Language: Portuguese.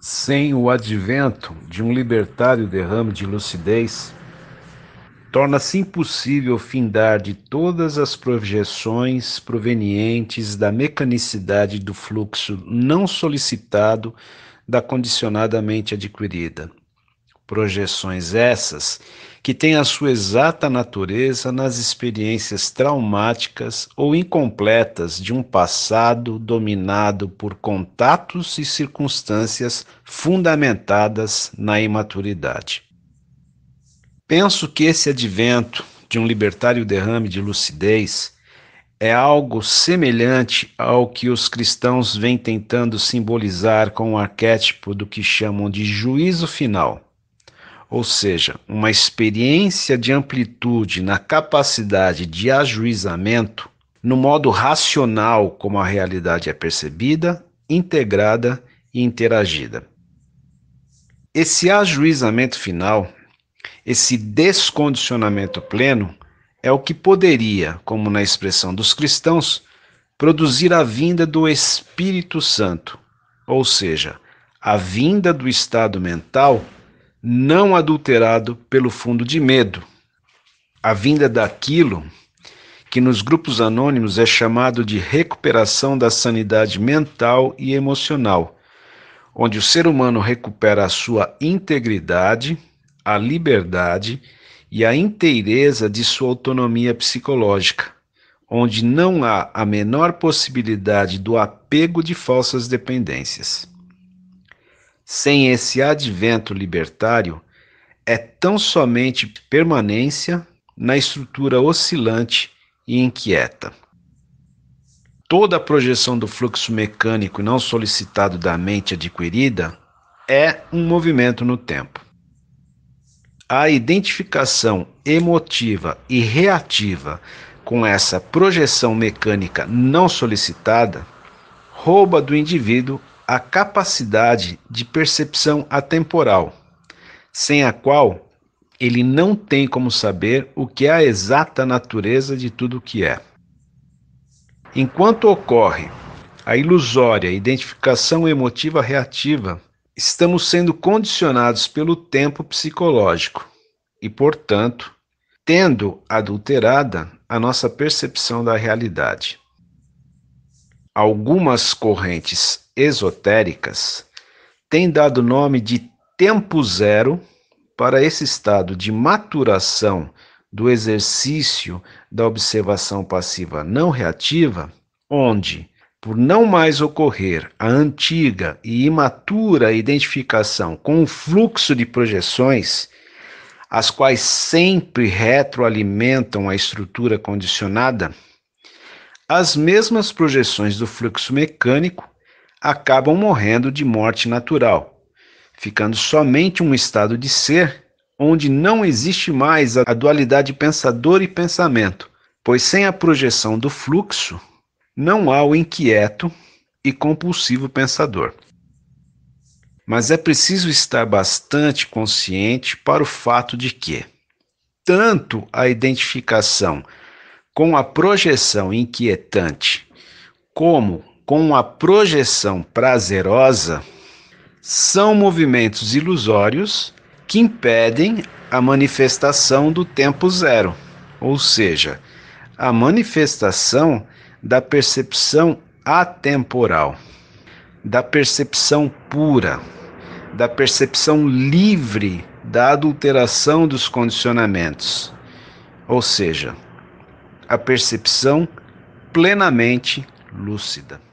sem o advento de um libertário derrame de lucidez, torna-se impossível findar de todas as projeções provenientes da mecanicidade do fluxo não solicitado da condicionadamente adquirida. Projeções essas que têm a sua exata natureza nas experiências traumáticas ou incompletas de um passado dominado por contatos e circunstâncias fundamentadas na imaturidade. Penso que esse advento de um libertário derrame de lucidez é algo semelhante ao que os cristãos vêm tentando simbolizar com o arquétipo do que chamam de juízo final ou seja, uma experiência de amplitude na capacidade de ajuizamento, no modo racional como a realidade é percebida, integrada e interagida. Esse ajuizamento final, esse descondicionamento pleno, é o que poderia, como na expressão dos cristãos, produzir a vinda do Espírito Santo, ou seja, a vinda do estado mental não adulterado pelo fundo de medo, a vinda daquilo que nos grupos anônimos é chamado de recuperação da sanidade mental e emocional, onde o ser humano recupera a sua integridade, a liberdade e a inteireza de sua autonomia psicológica, onde não há a menor possibilidade do apego de falsas dependências sem esse advento libertário, é tão somente permanência na estrutura oscilante e inquieta. Toda a projeção do fluxo mecânico não solicitado da mente adquirida é um movimento no tempo. A identificação emotiva e reativa com essa projeção mecânica não solicitada rouba do indivíduo a capacidade de percepção atemporal, sem a qual ele não tem como saber o que é a exata natureza de tudo o que é. Enquanto ocorre a ilusória identificação emotiva reativa, estamos sendo condicionados pelo tempo psicológico e, portanto, tendo adulterada a nossa percepção da realidade algumas correntes esotéricas têm dado o nome de tempo zero para esse estado de maturação do exercício da observação passiva não reativa, onde, por não mais ocorrer a antiga e imatura identificação com o fluxo de projeções, as quais sempre retroalimentam a estrutura condicionada, as mesmas projeções do fluxo mecânico acabam morrendo de morte natural, ficando somente um estado de ser onde não existe mais a dualidade pensador e pensamento, pois sem a projeção do fluxo não há o inquieto e compulsivo pensador. Mas é preciso estar bastante consciente para o fato de que tanto a identificação com a projeção inquietante, como com a projeção prazerosa, são movimentos ilusórios que impedem a manifestação do tempo zero, ou seja, a manifestação da percepção atemporal, da percepção pura, da percepção livre da adulteração dos condicionamentos, ou seja, a percepção plenamente lúcida.